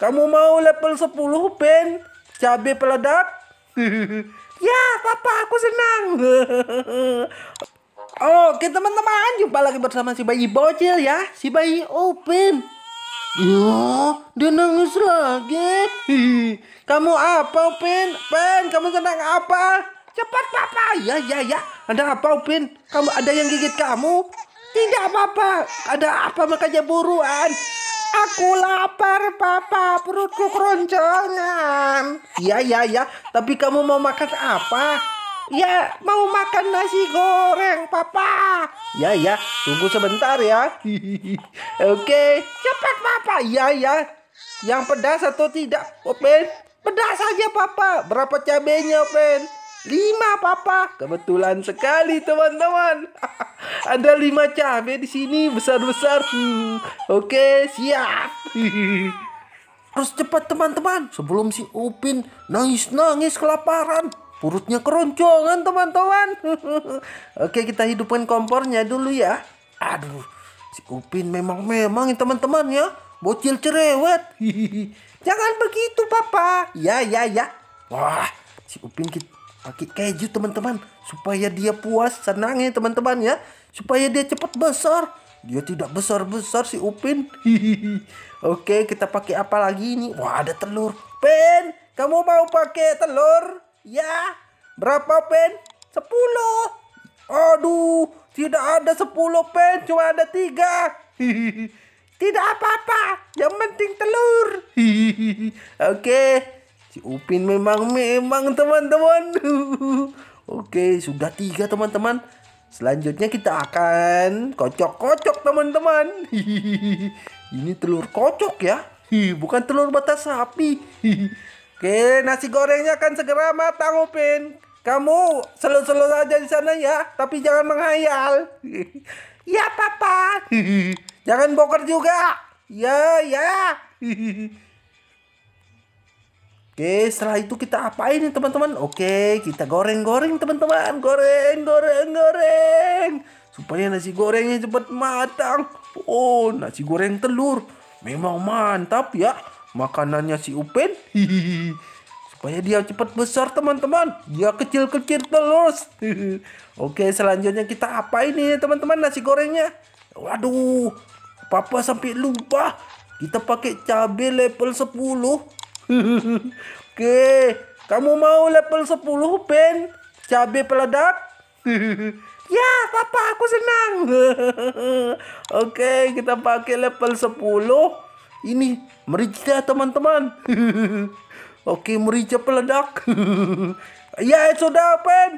Kamu mau level 10 Ben? cabai peledak? ya, papa aku senang. Oke teman-teman, jumpa lagi bersama si bayi bocil ya. Si bayi open. Ya, dia nangis lagi. kamu apa, Upin? Ben, kamu senang apa? Cepat, Papa. Ya, ya, ya. Ada apa, Upin? Kamu ada yang gigit kamu? Tidak apa-apa. Ada apa makanya buruan. Aku lapar, Papa. Perutku keroncongan. Iya, iya, iya. Tapi kamu mau makan apa? Ya, mau makan nasi goreng, Papa. iya iya Tunggu sebentar ya. Oke. Cepat, Papa. Iya, iya Yang pedas atau tidak, Open? Pedas saja, Papa. Berapa cabenya, Open? Lima papa. Kebetulan sekali teman-teman. Ada lima cabai di sini besar-besar. Hmm. Oke, siap. Harus cepat teman-teman sebelum si Upin nangis-nangis kelaparan. Perutnya keroncongan teman-teman. Oke, kita hidupkan kompornya dulu ya. Aduh, si Upin memang-memang teman-teman ya. Bocil cerewet. Jangan begitu, Papa. Ya, ya, ya. Wah, si Upin kita pakai keju teman-teman supaya dia puas senangnya teman-teman ya supaya dia cepat besar dia tidak besar-besar si Upin Hihihi. Oke kita pakai apa lagi ini wah ada telur Pen kamu mau pakai telur ya berapa Pen 10 aduh tidak ada sepuluh Pen cuma ada tiga Hihihi. tidak apa-apa yang penting telur Hihihi. Oke Si Upin memang memang teman-teman. Oke, sudah tiga teman-teman. Selanjutnya kita akan kocok-kocok teman-teman. Ini telur kocok ya. Bukan telur batas sapi. Oke, nasi gorengnya akan segera matang Upin. Kamu selalu-selalu aja di sana ya, tapi jangan menghayal. ya papa. jangan boker juga. Ya ya. Oke, setelah itu kita apain nih teman-teman? Oke, kita goreng-goreng teman-teman. Goreng, goreng, goreng. Supaya nasi gorengnya cepat matang. Oh, nasi goreng telur. Memang mantap ya. Makanannya si Upen. Hihihi. Supaya dia cepat besar teman-teman. Dia kecil-kecil terus. Oke, selanjutnya kita apain nih teman-teman nasi gorengnya? Waduh, papa sampai lupa. Kita pakai cabai level 10 Oke, kamu mau level 10 Ben? Cabe peledak? ya, papa aku senang. Oke, kita pakai level 10. Ini merica teman-teman. Oke, merica peledak. ya, eh, sudah Ben.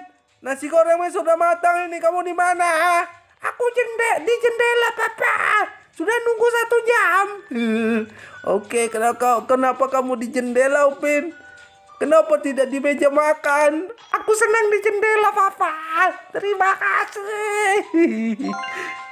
Nasi gorengnya eh, sudah matang ini. Kamu di mana? Aku jendek di jendela, papa. Sudah nunggu satu jam. Oke, kenapa, kenapa kamu di jendela, Upin? Kenapa tidak di meja makan? Aku senang di jendela, Papa. Terima kasih.